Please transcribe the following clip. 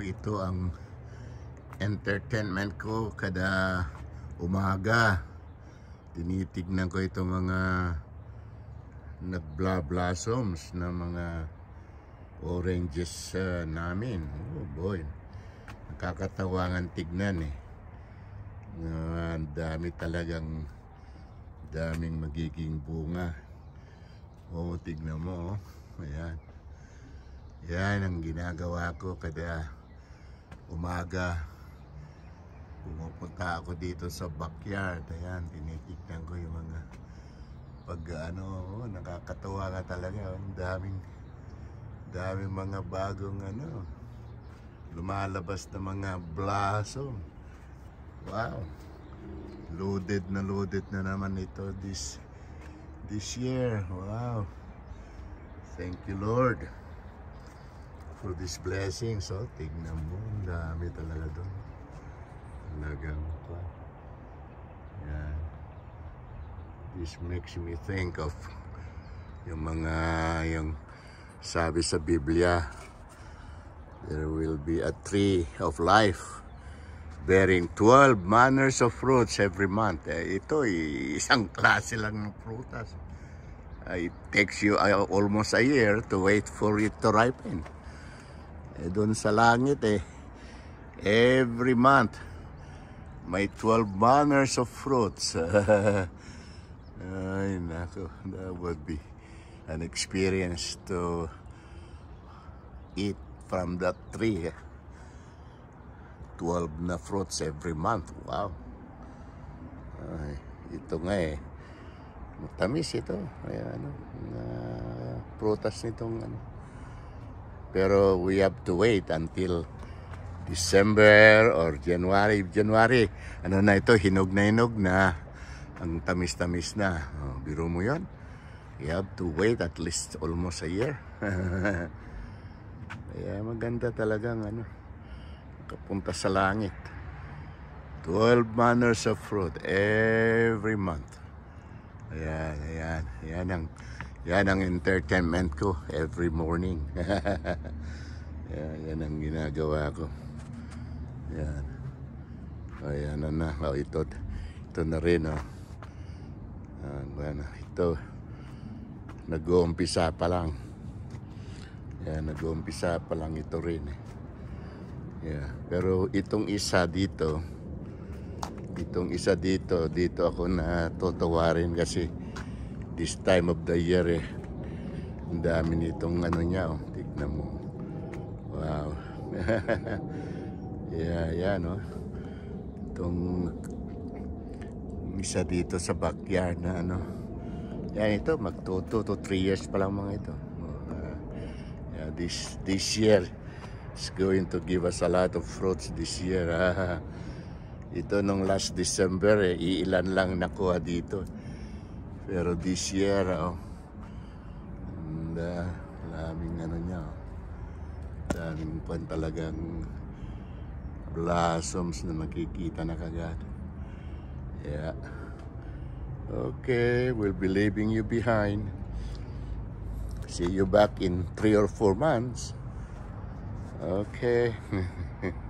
ito ang entertainment ko kada umaga tinitignan ko ito mga nagbla blossoms na mga oranges uh, namin oh boy nakakatawangan tignan eh uh, dami talagang daming magiging bunga oh tignan mo oh ayan yan ang ginagawa ko kada umaga pumupunta ako dito sa backyard ayan tinitignan ko yung mga pag ano oh, nakakatawa nga talaga ang daming daming mga bagong ano lumalabas na mga blossom wow loaded na loaded na naman ito this this year wow thank you Lord for this blessing. So, tignan mo. Ang dami talaga doon. Talagang pa. Yan. This makes me think of yung mga yung sabi sa Biblia there will be a tree of life bearing 12 manners of fruits every month. Eh, ito, eh, isang klase lang ng prutas. Uh, it takes you uh, almost a year to wait for it to ripen eh, doon sa langit eh every month may 12 manners of fruits ay nako that would be an experience to eat from that tree 12 na fruits every month wow ay, ito nga eh matamis ito ay ano na prutas nitong ano pero we have to wait until December or January. January, ano na ito, hinog na hinog na. Ang tamis-tamis na. Oh, biro mo yon. We have to wait at least almost a year. Kaya maganda talaga ang ano, kapunta sa langit. 12 manners of fruit every month. Ayan, ayan. Ayan ang yan ang entertainment ko every morning. yan, yan ang ginagawa ko. Yan. O yan ano na. O ito, ito na rin. O. Oh. Yan, ito. Nag-uumpisa pa lang. Yan, nag-uumpisa pa lang ito rin. Eh. Yeah. Pero itong isa dito, itong isa dito, dito ako natutuwa rin kasi this time of the year eh. Ang dami nitong ano niya oh. Tignan mo. Wow. yeah, yeah oh. no. Itong isa dito sa backyard na ano. Yan ito mag 2 to 3 years pa lang mga ito. Uh, yeah, this this year is going to give us a lot of fruits this year. Ah. ito nung last December eh, iilan lang nakuha dito. Pero this year, oh, mm, and, uh, daming ano niya, oh, daming pan talagang blossoms na makikita na kagad. Yeah. Okay, we'll be leaving you behind. See you back in three or four months. Okay.